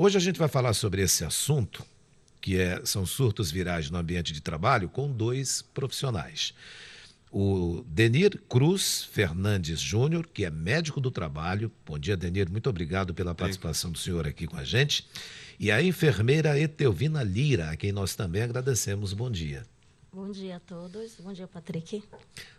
Hoje a gente vai falar sobre esse assunto, que é, são surtos virais no ambiente de trabalho, com dois profissionais. O Denir Cruz Fernandes Júnior, que é médico do trabalho. Bom dia, Denir. Muito obrigado pela participação do senhor aqui com a gente. E a enfermeira Etelvina Lira, a quem nós também agradecemos. Bom dia. Bom dia a todos. Bom dia, Patrick.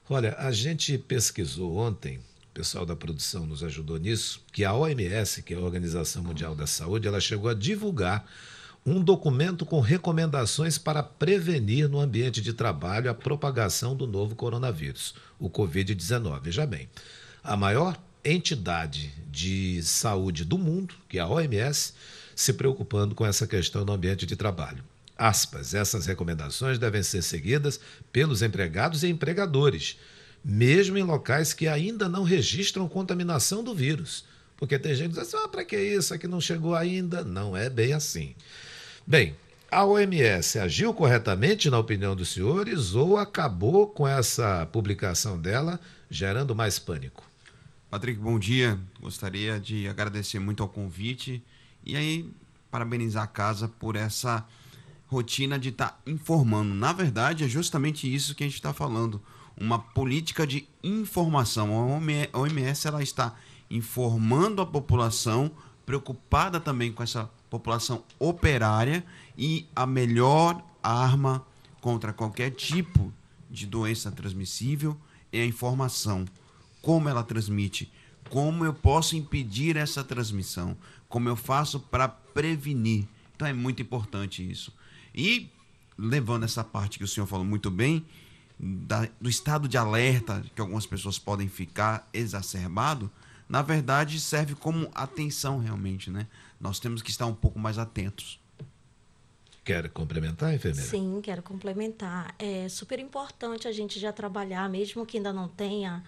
Olha, a gente pesquisou ontem o pessoal da produção nos ajudou nisso, que a OMS, que é a Organização Mundial da Saúde, ela chegou a divulgar um documento com recomendações para prevenir no ambiente de trabalho a propagação do novo coronavírus, o Covid-19. Veja bem, a maior entidade de saúde do mundo, que é a OMS, se preocupando com essa questão no ambiente de trabalho. Aspas, essas recomendações devem ser seguidas pelos empregados e empregadores mesmo em locais que ainda não registram contaminação do vírus. Porque tem gente que diz assim, ah, para que isso? Aqui não chegou ainda. Não é bem assim. Bem, a OMS agiu corretamente, na opinião dos senhores, ou acabou com essa publicação dela, gerando mais pânico? Patrick, bom dia. Gostaria de agradecer muito ao convite e aí parabenizar a casa por essa rotina de estar tá informando. Na verdade, é justamente isso que a gente está falando uma política de informação. A OMS ela está informando a população, preocupada também com essa população operária e a melhor arma contra qualquer tipo de doença transmissível é a informação. Como ela transmite? Como eu posso impedir essa transmissão? Como eu faço para prevenir? Então é muito importante isso. E levando essa parte que o senhor falou muito bem, da, do estado de alerta que algumas pessoas podem ficar exacerbado, na verdade serve como atenção realmente, né? Nós temos que estar um pouco mais atentos. Quer complementar, enfermeira? Sim, quero complementar. É super importante a gente já trabalhar, mesmo que ainda não tenha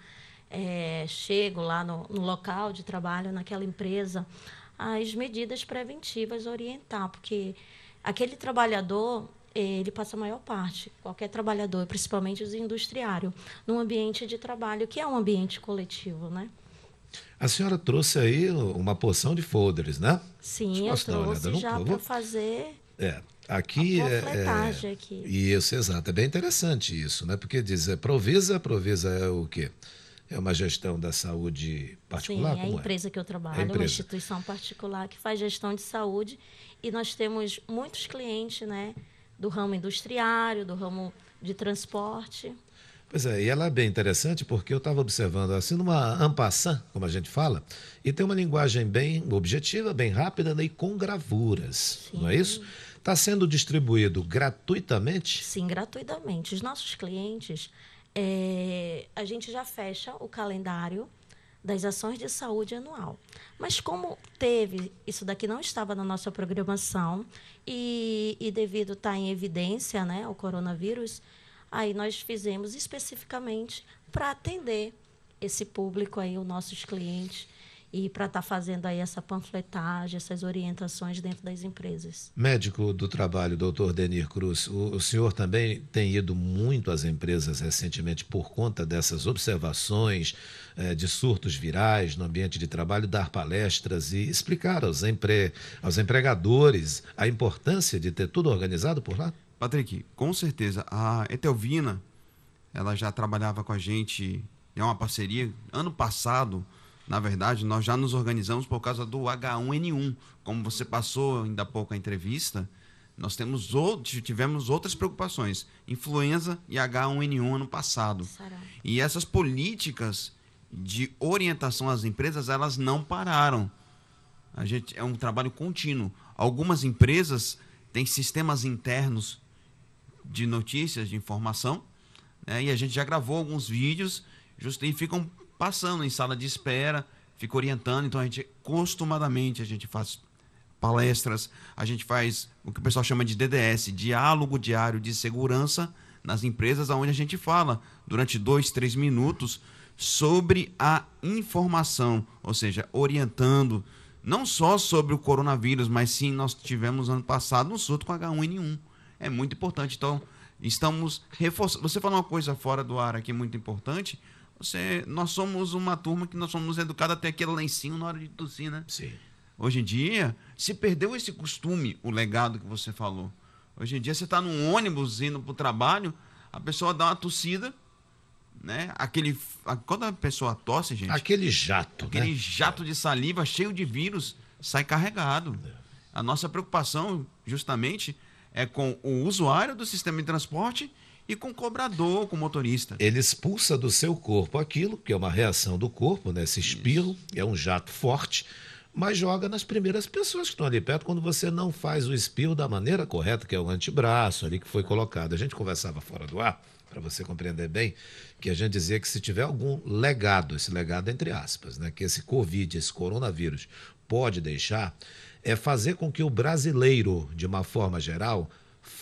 é, chego lá no, no local de trabalho, naquela empresa, as medidas preventivas orientar, porque aquele trabalhador ele passa a maior parte, qualquer trabalhador, principalmente os industriários, num ambiente de trabalho que é um ambiente coletivo, né? A senhora trouxe aí uma porção de folders, né? Sim, eu trouxe já para fazer. É, aqui a é, é aqui. Isso, exato. É bem interessante isso, né? Porque diz, é provisa, provisa é o quê? É uma gestão da saúde particular? Sim, é a é? empresa é? que eu trabalho, é uma instituição particular que faz gestão de saúde e nós temos muitos clientes, né? do ramo industriário, do ramo de transporte. Pois é, e ela é bem interessante porque eu estava observando assim numa ampassã, como a gente fala, e tem uma linguagem bem objetiva, bem rápida né, e com gravuras, Sim. não é isso? Está sendo distribuído gratuitamente? Sim, gratuitamente. Os nossos clientes, é, a gente já fecha o calendário das ações de saúde anual. Mas como teve, isso daqui não estava na nossa programação e, e devido estar tá em evidência né, o coronavírus, aí nós fizemos especificamente para atender esse público aí, os nossos clientes, e para estar tá fazendo aí essa panfletagem, essas orientações dentro das empresas. Médico do trabalho, doutor Denir Cruz, o, o senhor também tem ido muito às empresas recentemente por conta dessas observações eh, de surtos virais no ambiente de trabalho, dar palestras e explicar aos, empre, aos empregadores a importância de ter tudo organizado por lá? Patrick, com certeza. A Etelvina, ela já trabalhava com a gente, é uma parceria. Ano passado, na verdade, nós já nos organizamos por causa do H1N1. Como você passou ainda há pouco a entrevista, nós temos outros, tivemos outras preocupações, influenza e H1N1 ano passado. E essas políticas de orientação às empresas, elas não pararam. A gente é um trabalho contínuo. Algumas empresas têm sistemas internos de notícias, de informação, né? e a gente já gravou alguns vídeos justificam passando em sala de espera, fica orientando. Então a gente, costumadamente, a gente faz palestras, a gente faz o que o pessoal chama de DDS, Diálogo Diário de Segurança, nas empresas, onde a gente fala durante dois, três minutos sobre a informação, ou seja, orientando não só sobre o coronavírus, mas sim nós tivemos ano passado um surto com H1N1. É muito importante. Então, estamos reforçando. Você falou uma coisa fora do ar aqui muito importante, você, nós somos uma turma que nós somos educados até aquele lencinho na hora de tossir, né? Sim. Hoje em dia, se perdeu esse costume, o legado que você falou. Hoje em dia, você está num ônibus indo para o trabalho, a pessoa dá uma tossida, né? Aquele, a, quando a pessoa tosse, gente. Aquele jato, Aquele né? jato de saliva cheio de vírus sai carregado. É. A nossa preocupação, justamente, é com o usuário do sistema de transporte e com o cobrador, com o motorista. Ele expulsa do seu corpo aquilo, que é uma reação do corpo, né? Esse espirro, Isso. é um jato forte, mas joga nas primeiras pessoas que estão ali perto quando você não faz o espirro da maneira correta, que é o antebraço ali que foi colocado. A gente conversava fora do ar, para você compreender bem, que a gente dizia que se tiver algum legado, esse legado entre aspas, né? Que esse Covid, esse coronavírus pode deixar, é fazer com que o brasileiro, de uma forma geral,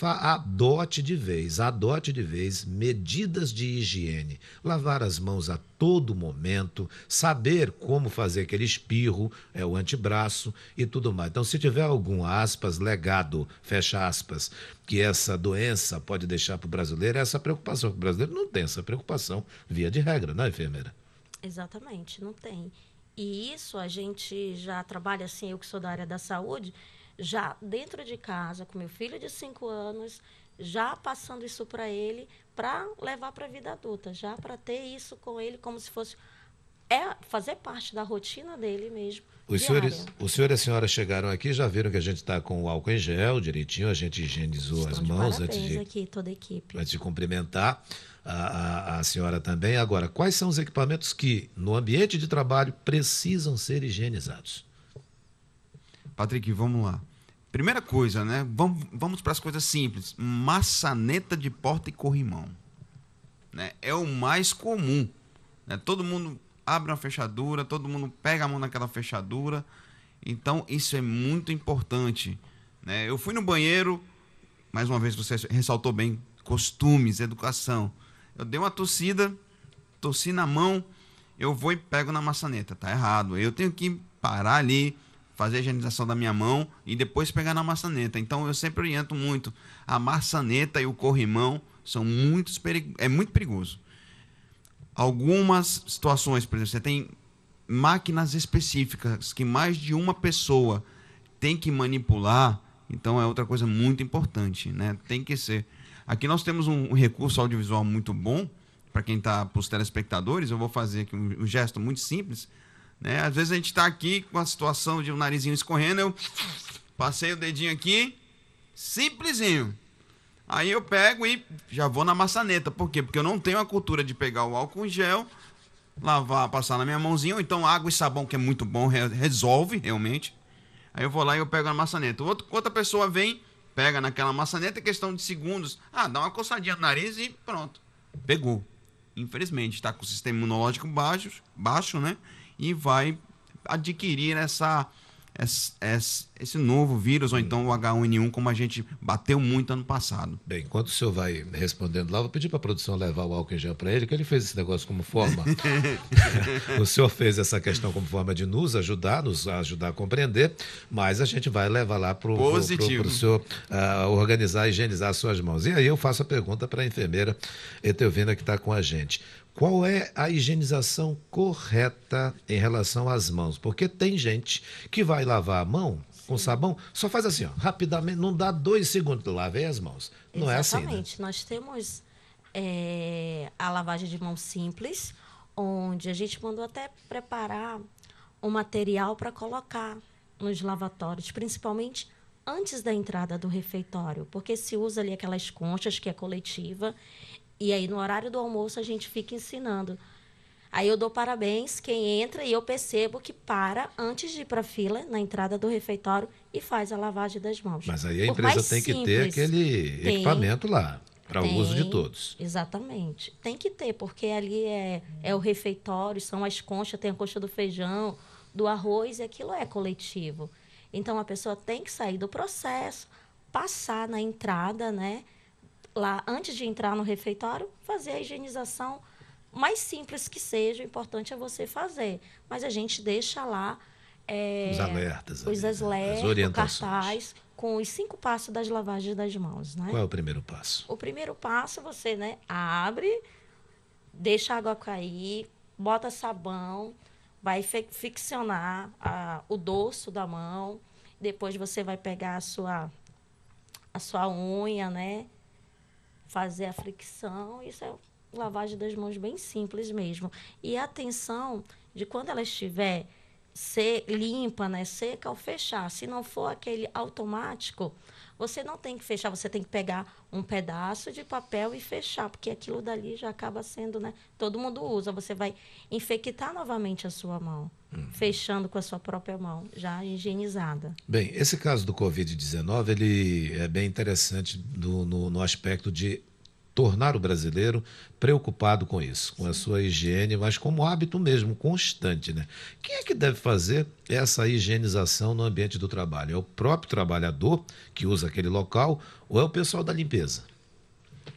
adote de vez, adote de vez medidas de higiene, lavar as mãos a todo momento, saber como fazer aquele espirro, é o antebraço e tudo mais. Então, se tiver algum aspas legado, fecha aspas, que essa doença pode deixar para o brasileiro, é essa preocupação. O brasileiro não tem essa preocupação via de regra, não é, enfermeira? Exatamente, não tem. E isso a gente já trabalha assim, eu que sou da área da saúde, já dentro de casa, com meu filho de 5 anos, já passando isso para ele, para levar para a vida adulta, já para ter isso com ele como se fosse é fazer parte da rotina dele mesmo. Os senhores, o senhor e a senhora chegaram aqui, já viram que a gente está com o álcool em gel direitinho, a gente higienizou as mãos antes de aqui toda a equipe. Antes de cumprimentar a, a, a senhora também. Agora, quais são os equipamentos que no ambiente de trabalho precisam ser higienizados? Patrick, vamos lá. Primeira coisa, né? Vamos, vamos para as coisas simples. Maçaneta de porta e corrimão. Né? É o mais comum. Né? Todo mundo abre uma fechadura, todo mundo pega a mão naquela fechadura. Então, isso é muito importante. Né? Eu fui no banheiro, mais uma vez você ressaltou bem, costumes, educação. Eu dei uma tossida, tossi na mão, eu vou e pego na maçaneta. Tá errado. Eu tenho que parar ali, fazer a higienização da minha mão e depois pegar na maçaneta. Então eu sempre oriento muito. A maçaneta e o corrimão são muito perigo, é muito perigoso. Algumas situações, por exemplo, você tem máquinas específicas que mais de uma pessoa tem que manipular, então é outra coisa muito importante, né? Tem que ser. Aqui nós temos um recurso audiovisual muito bom para quem está para os telespectadores. Eu vou fazer aqui um gesto muito simples né? Às vezes a gente está aqui com a situação de um narizinho escorrendo, eu passei o dedinho aqui, simplesinho. Aí eu pego e já vou na maçaneta. Por quê? Porque eu não tenho a cultura de pegar o álcool em gel, lavar, passar na minha mãozinha, ou então água e sabão, que é muito bom, resolve realmente. Aí eu vou lá e eu pego a maçaneta. Outro, outra pessoa vem, pega naquela maçaneta, é questão de segundos. Ah, dá uma coçadinha no nariz e pronto. Pegou. Infelizmente, está com o sistema imunológico baixo, baixo né? e vai adquirir essa, esse, esse novo vírus, ou então o H1N1, como a gente bateu muito ano passado. Bem, enquanto o senhor vai respondendo lá, vou pedir para a produção levar o álcool em gel para ele, que ele fez esse negócio como forma. o senhor fez essa questão como forma de nos ajudar, nos ajudar a compreender, mas a gente vai levar lá para o senhor uh, organizar, higienizar suas mãos. E aí eu faço a pergunta para a enfermeira Etelvina, que está com a gente qual é a higienização correta em relação às mãos? Porque tem gente que vai lavar a mão com sabão, só faz assim, ó, rapidamente, não dá dois segundos, lavei as mãos. Não Exatamente. é assim. Né? Exatamente. Né? Nós temos é, a lavagem de mão simples, onde a gente mandou até preparar um material para colocar nos lavatórios, principalmente antes da entrada do refeitório, porque se usa ali aquelas conchas que é coletiva e aí, no horário do almoço, a gente fica ensinando. Aí eu dou parabéns quem entra e eu percebo que para antes de ir para a fila, na entrada do refeitório, e faz a lavagem das mãos. Mas aí a empresa tem simples, que ter aquele tem, equipamento lá, para o uso de todos. Exatamente. Tem que ter, porque ali é, é o refeitório, são as conchas, tem a concha do feijão, do arroz, e aquilo é coletivo. Então a pessoa tem que sair do processo, passar na entrada, né? lá antes de entrar no refeitório, fazer a higienização mais simples que seja, o importante é você fazer. Mas a gente deixa lá é, os alertas, os alertas, né? as cartaz com os cinco passos das lavagens das mãos, né? Qual é o primeiro passo? O primeiro passo você, né, abre, deixa a água cair, bota sabão, vai ficcionar a, o dorso da mão, depois você vai pegar a sua a sua unha, né? fazer a fricção. Isso é lavagem das mãos bem simples mesmo. E atenção de quando ela estiver ser limpa, né, seca ao fechar. Se não for aquele automático, você não tem que fechar, você tem que pegar um pedaço de papel e fechar, porque aquilo dali já acaba sendo, né? Todo mundo usa, você vai infectar novamente a sua mão, uhum. fechando com a sua própria mão, já higienizada. Bem, esse caso do Covid-19, ele é bem interessante do, no, no aspecto de tornar o brasileiro preocupado com isso, com a sua higiene, mas como hábito mesmo, constante. Né? Quem é que deve fazer essa higienização no ambiente do trabalho? É o próprio trabalhador que usa aquele local ou é o pessoal da limpeza?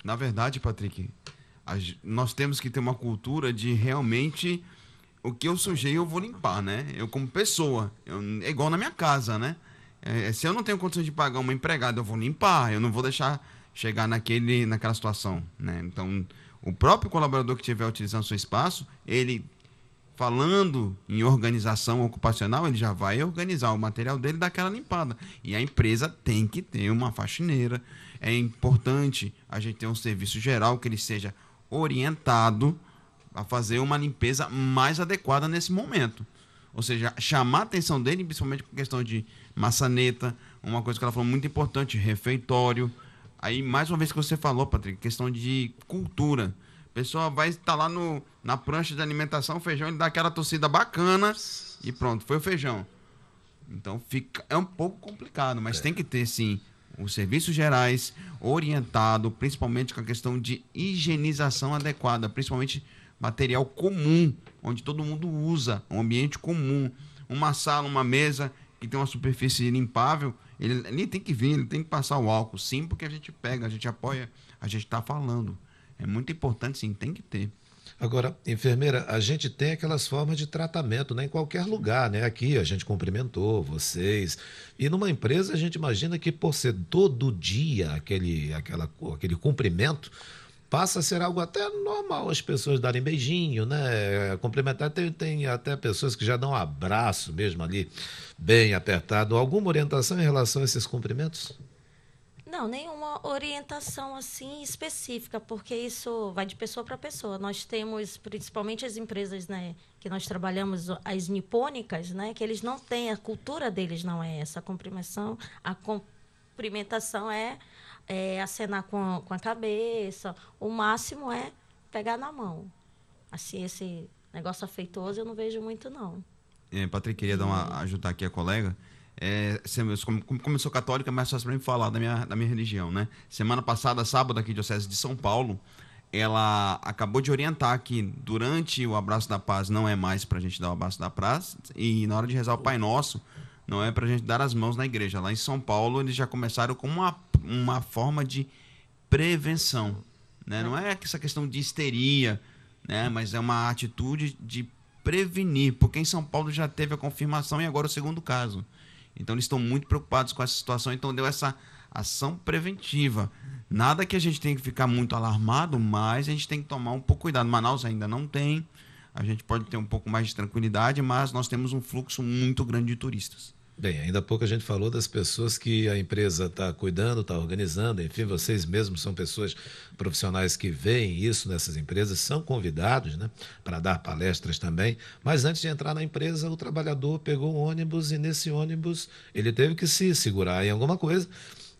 Na verdade, Patrick, nós temos que ter uma cultura de realmente o que eu sujei eu vou limpar, né? Eu como pessoa, eu, é igual na minha casa, né? É, se eu não tenho condições de pagar uma empregada, eu vou limpar, eu não vou deixar chegar naquele, naquela situação. Né? Então, o próprio colaborador que estiver utilizando seu espaço, ele falando em organização ocupacional, ele já vai organizar o material dele daquela limpada. E a empresa tem que ter uma faxineira. É importante a gente ter um serviço geral que ele seja orientado a fazer uma limpeza mais adequada nesse momento. Ou seja, chamar a atenção dele, principalmente com questão de maçaneta, uma coisa que ela falou muito importante, refeitório, Aí, mais uma vez que você falou, Patrick, questão de cultura. A pessoa vai estar tá lá no, na prancha de alimentação, o feijão, ele dá aquela torcida bacana e pronto, foi o feijão. Então fica é um pouco complicado, mas é. tem que ter sim os serviços gerais orientado, principalmente com a questão de higienização adequada, principalmente material comum, onde todo mundo usa, um ambiente comum, uma sala, uma mesa que tem uma superfície limpável, ele, nem tem que vir, ele tem que passar o álcool, sim, porque a gente pega, a gente apoia, a gente está falando. É muito importante, sim, tem que ter. Agora, enfermeira, a gente tem aquelas formas de tratamento né, em qualquer lugar, né? Aqui a gente cumprimentou vocês. E numa empresa a gente imagina que por ser todo dia aquele, aquela, aquele cumprimento, passa a ser algo até normal as pessoas darem beijinho, né? Complementar, tem, tem até pessoas que já dão um abraço mesmo ali, bem apertado. Alguma orientação em relação a esses cumprimentos? Não, nenhuma orientação assim específica, porque isso vai de pessoa para pessoa. Nós temos, principalmente as empresas né, que nós trabalhamos, as nipônicas, né, que eles não têm, a cultura deles não é essa. A a cumprimentação é é, acenar com a, com a cabeça. O máximo é pegar na mão. Assim, esse negócio afeitoso eu não vejo muito, não. É, Patrick, queria dar uma, hum. ajudar aqui a colega. É, como, eu sou católica, é mais fácil para mim falar da minha, da minha religião, né? Semana passada, sábado, aqui, Diocese de São Paulo, ela acabou de orientar que durante o Abraço da Paz não é mais para a gente dar o Abraço da Paz e na hora de rezar o Pai Nosso, não é para a gente dar as mãos na igreja. Lá em São Paulo, eles já começaram com uma, uma forma de prevenção. Né? Não é essa questão de histeria, né? mas é uma atitude de prevenir, porque em São Paulo já teve a confirmação e agora o segundo caso. Então eles estão muito preocupados com essa situação, então deu essa ação preventiva. Nada que a gente tenha que ficar muito alarmado, mas a gente tem que tomar um pouco cuidado. Manaus ainda não tem, a gente pode ter um pouco mais de tranquilidade, mas nós temos um fluxo muito grande de turistas. Bem, ainda há pouco a gente falou das pessoas que a empresa está cuidando, está organizando, enfim, vocês mesmos são pessoas profissionais que veem isso nessas empresas, são convidados né, para dar palestras também. Mas antes de entrar na empresa, o trabalhador pegou um ônibus e nesse ônibus ele teve que se segurar em alguma coisa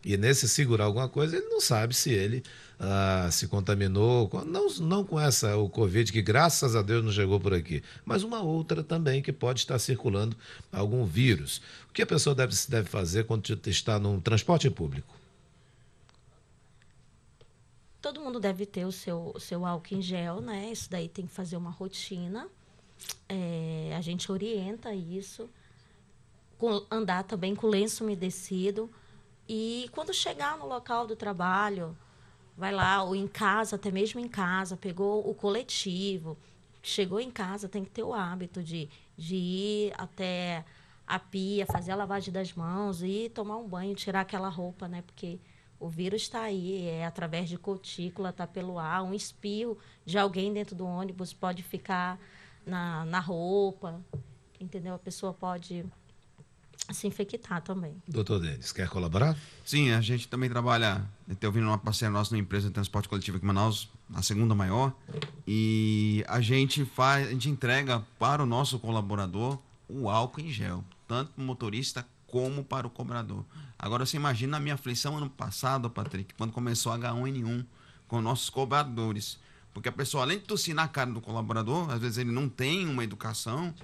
e nesse segurar alguma coisa, ele não sabe se ele ah, se contaminou, não, não com essa o Covid, que graças a Deus não chegou por aqui, mas uma outra também que pode estar circulando algum vírus. O que a pessoa deve, deve fazer quando está num transporte público? Todo mundo deve ter o seu, seu álcool em gel, né? Isso daí tem que fazer uma rotina. É, a gente orienta isso. Com, andar também com lenço umedecido e quando chegar no local do trabalho, vai lá, ou em casa, até mesmo em casa, pegou o coletivo, chegou em casa, tem que ter o hábito de, de ir até a pia, fazer a lavagem das mãos e tomar um banho, tirar aquela roupa, né? Porque o vírus está aí, é através de cutícula, está pelo ar, um espirro de alguém dentro do ônibus pode ficar na, na roupa, entendeu? A pessoa pode se infectar também. Doutor Denis, quer colaborar? Sim, a gente também trabalha, até né, ouvindo uma parceira nossa na empresa de transporte coletivo aqui em Manaus, a segunda maior, e a gente faz, a gente entrega para o nosso colaborador o álcool em gel, tanto para o motorista como para o cobrador. Agora você imagina a minha aflição ano passado, Patrick, quando começou H1N1 com nossos cobradores. Porque a pessoa, além de tossir na cara do colaborador, às vezes ele não tem uma educação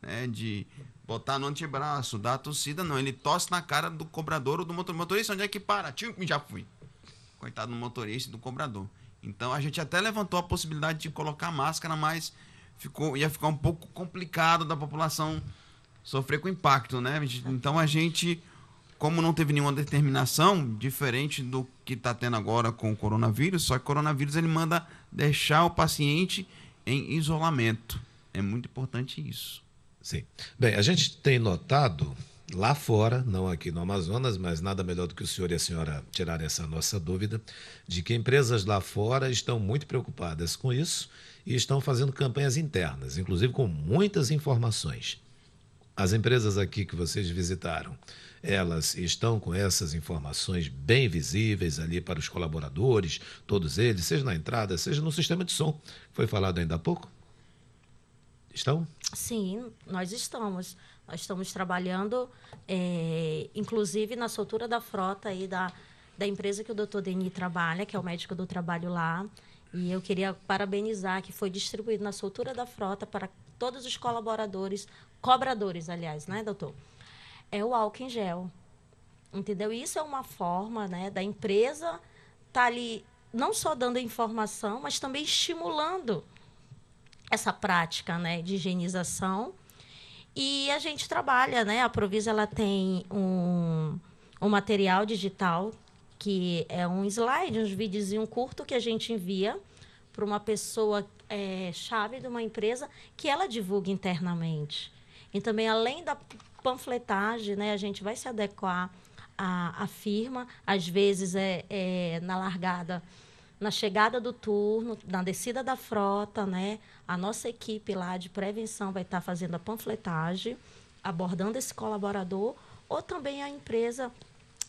né, de botar no antebraço, dar a torcida, não. Ele tosse na cara do cobrador ou do motorista. Onde é que para? Tchum, já fui. Coitado do motorista e do cobrador. Então a gente até levantou a possibilidade de colocar máscara, mas ficou, ia ficar um pouco complicado da população sofrer com impacto, né? Então a gente, como não teve nenhuma determinação, diferente do que está tendo agora com o coronavírus, só que o coronavírus ele manda deixar o paciente em isolamento. É muito importante isso. Sim. Bem, a gente tem notado lá fora, não aqui no Amazonas, mas nada melhor do que o senhor e a senhora tirarem essa nossa dúvida, de que empresas lá fora estão muito preocupadas com isso e estão fazendo campanhas internas, inclusive com muitas informações. As empresas aqui que vocês visitaram, elas estão com essas informações bem visíveis ali para os colaboradores, todos eles, seja na entrada, seja no sistema de som, foi falado ainda há pouco? Estão? Sim, nós estamos. Nós estamos trabalhando, é, inclusive, na soltura da frota aí da, da empresa que o doutor Deni trabalha, que é o médico do trabalho lá. E eu queria parabenizar que foi distribuído na soltura da frota para todos os colaboradores, cobradores, aliás, né, doutor? É o álcool em gel. Entendeu? Isso é uma forma né, da empresa estar tá ali não só dando informação, mas também estimulando essa prática né, de higienização. E a gente trabalha, né? A Provisa ela tem um, um material digital que é um slide, uns vídeos e um curto que a gente envia para uma pessoa é, chave de uma empresa que ela divulga internamente. E também, além da panfletagem, né, a gente vai se adequar à, à firma. Às vezes, é, é na largada, na chegada do turno, na descida da frota, né? A nossa equipe lá de prevenção vai estar tá fazendo a panfletagem, abordando esse colaborador, ou também a empresa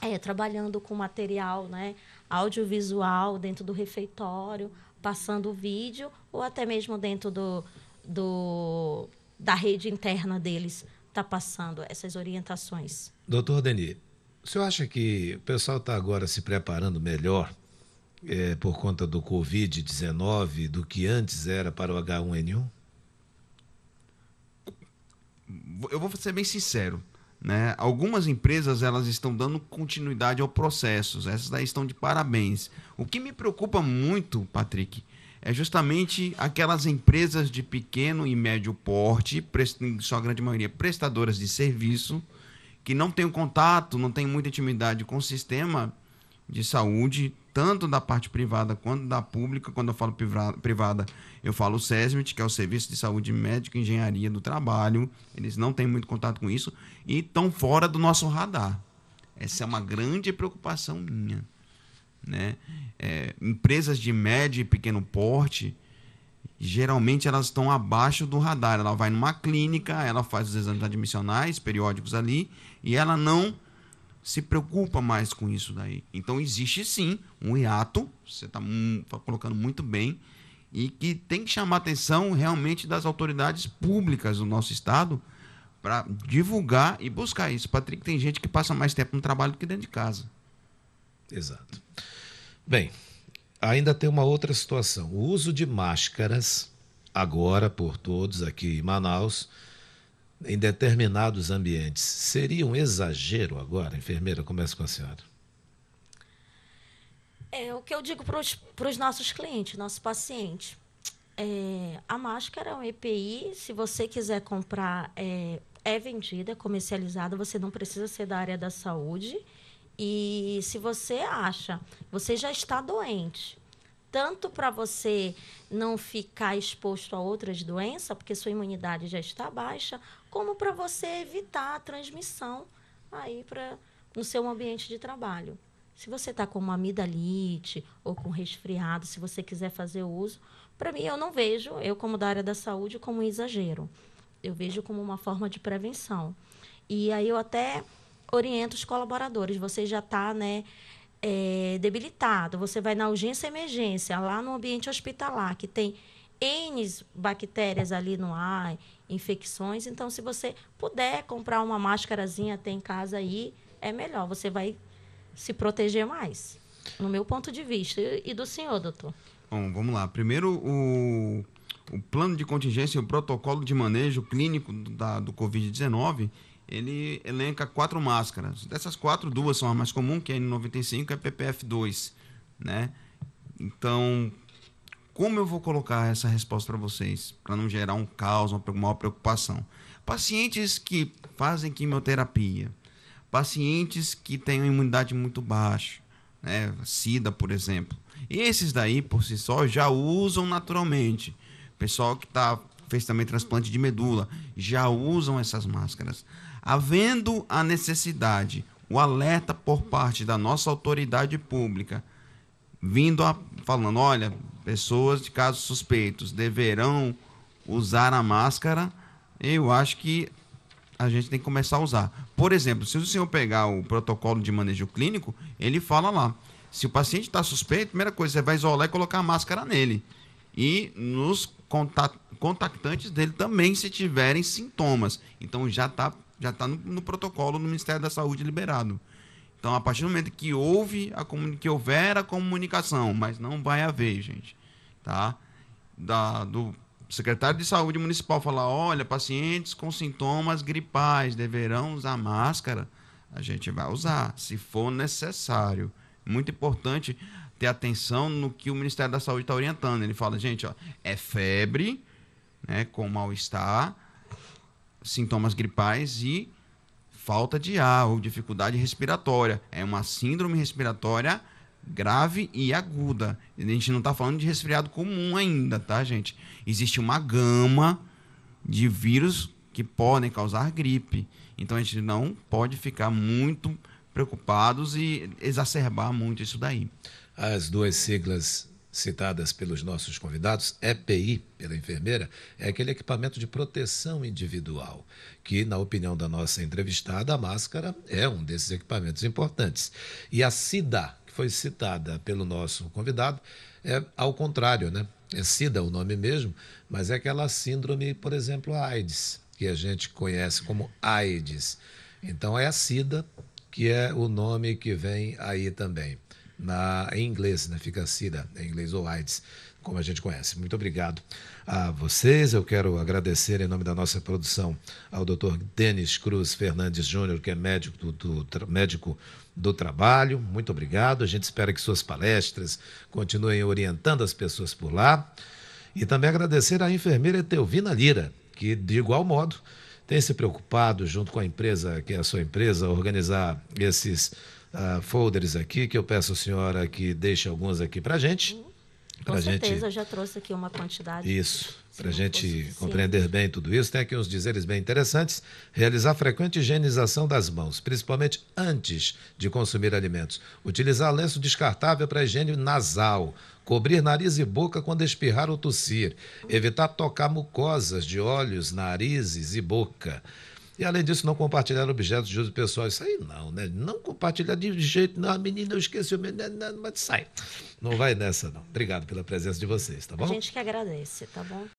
é, trabalhando com material, né? Audiovisual dentro do refeitório, passando vídeo, ou até mesmo dentro do, do da rede interna deles, está passando essas orientações. Doutor Denis, o senhor acha que o pessoal está agora se preparando melhor é, por conta do Covid-19 do que antes era para o H1N1? Eu vou ser bem sincero. Né? Algumas empresas elas estão dando continuidade ao processo, essas daí estão de parabéns. O que me preocupa muito, Patrick, é justamente aquelas empresas de pequeno e médio porte, em sua grande maioria prestadoras de serviço, que não têm o contato, não têm muita intimidade com o sistema de saúde, tanto da parte privada quanto da pública. Quando eu falo privada, eu falo o SESMIT, que é o Serviço de Saúde Médica e Engenharia do Trabalho. Eles não têm muito contato com isso e estão fora do nosso radar. Essa é uma grande preocupação minha. Né? É, empresas de médio e pequeno porte, geralmente elas estão abaixo do radar. Ela vai numa clínica, ela faz os exames admissionais periódicos ali e ela não se preocupa mais com isso daí. Então existe sim um hiato, você está tá colocando muito bem, e que tem que chamar a atenção realmente das autoridades públicas do nosso estado para divulgar e buscar isso. Patrick, tem gente que passa mais tempo no trabalho do que dentro de casa. Exato. Bem, ainda tem uma outra situação. O uso de máscaras, agora por todos aqui em Manaus, em determinados ambientes seria um exagero agora, enfermeira? Começa com a senhora. É o que eu digo para os nossos clientes, nossos pacientes. É, a máscara é um EPI. Se você quiser comprar, é, é vendida, é comercializada. Você não precisa ser da área da saúde. E se você acha, você já está doente tanto para você não ficar exposto a outras doenças, porque sua imunidade já está baixa, como para você evitar a transmissão aí para no seu ambiente de trabalho. Se você está com uma amidalite ou com resfriado, se você quiser fazer uso, para mim eu não vejo, eu como da área da saúde, como um exagero. Eu vejo como uma forma de prevenção. E aí eu até oriento os colaboradores. Você já está, né, é, debilitado, você vai na urgência emergência, lá no ambiente hospitalar, que tem N bactérias ali no ar, infecções. Então, se você puder comprar uma máscarazinha, até em casa aí, é melhor. Você vai se proteger mais, no meu ponto de vista. E do senhor, doutor? Bom, vamos lá. Primeiro, o, o plano de contingência e o protocolo de manejo clínico da, do Covid-19 ele elenca quatro máscaras. Dessas quatro, duas são a mais comum, que é N95 e PPF2, né? Então, como eu vou colocar essa resposta para vocês, para não gerar um caos, uma maior preocupação? Pacientes que fazem quimioterapia, pacientes que têm uma imunidade muito baixa, né? SIDA, por exemplo. E esses daí, por si só, já usam naturalmente. Pessoal que está fez também transplante de medula, já usam essas máscaras. Havendo a necessidade, o alerta por parte da nossa autoridade pública, vindo a, falando, olha, pessoas de casos suspeitos deverão usar a máscara, eu acho que a gente tem que começar a usar. Por exemplo, se o senhor pegar o protocolo de manejo clínico, ele fala lá, se o paciente está suspeito, primeira coisa, você vai isolar e colocar a máscara nele e nos contactantes dele também, se tiverem sintomas. Então já está já tá no, no protocolo do Ministério da Saúde liberado. Então, a partir do momento que houve a que houver a comunicação, mas não vai haver, gente, tá? Da, do secretário de saúde municipal falar, olha, pacientes com sintomas gripais deverão usar máscara, a gente vai usar, se for necessário. Muito importante ter atenção no que o Ministério da Saúde está orientando. Ele fala, gente, ó, é febre, né, com mal-estar, sintomas gripais e falta de ar ou dificuldade respiratória. É uma síndrome respiratória grave e aguda. A gente não está falando de resfriado comum ainda, tá, gente? Existe uma gama de vírus que podem causar gripe. Então a gente não pode ficar muito preocupados e exacerbar muito isso daí as duas siglas citadas pelos nossos convidados, EPI, pela enfermeira, é aquele equipamento de proteção individual, que, na opinião da nossa entrevistada, a máscara é um desses equipamentos importantes. E a SIDA, que foi citada pelo nosso convidado, é ao contrário, né? É SIDA o nome mesmo, mas é aquela síndrome, por exemplo, a AIDS, que a gente conhece como AIDS. Então é a SIDA, que é o nome que vem aí também na, em inglês, né? Fica SIDA, assim, né? em inglês ou AIDS, como a gente conhece. Muito obrigado a vocês. Eu quero agradecer em nome da nossa produção ao Dr. Denis Cruz Fernandes Júnior, que é médico do, do tra, médico do trabalho. Muito obrigado. A gente espera que suas palestras continuem orientando as pessoas por lá. E também agradecer à enfermeira Teovina Lira, que de igual modo tem se preocupado junto com a empresa, que é a sua empresa, organizar esses uh, folders aqui que eu peço a senhora que deixe alguns aqui para gente. Uhum. Com pra certeza, gente... eu já trouxe aqui uma quantidade. Isso, para a gente compreender bem tudo isso, tem aqui uns dizeres bem interessantes. Realizar frequente higienização das mãos, principalmente antes de consumir alimentos. Utilizar lenço descartável para higiene nasal. Cobrir nariz e boca quando espirrar ou tossir. Evitar tocar mucosas de olhos, narizes e boca. E além disso, não compartilhar objetos de uso pessoal. Isso aí não, né? Não compartilhar de jeito não. A ah, menina, eu esqueci o meu, né, né, mas sai. Não vai nessa, não. Obrigado pela presença de vocês, tá bom? A gente que agradece, tá bom?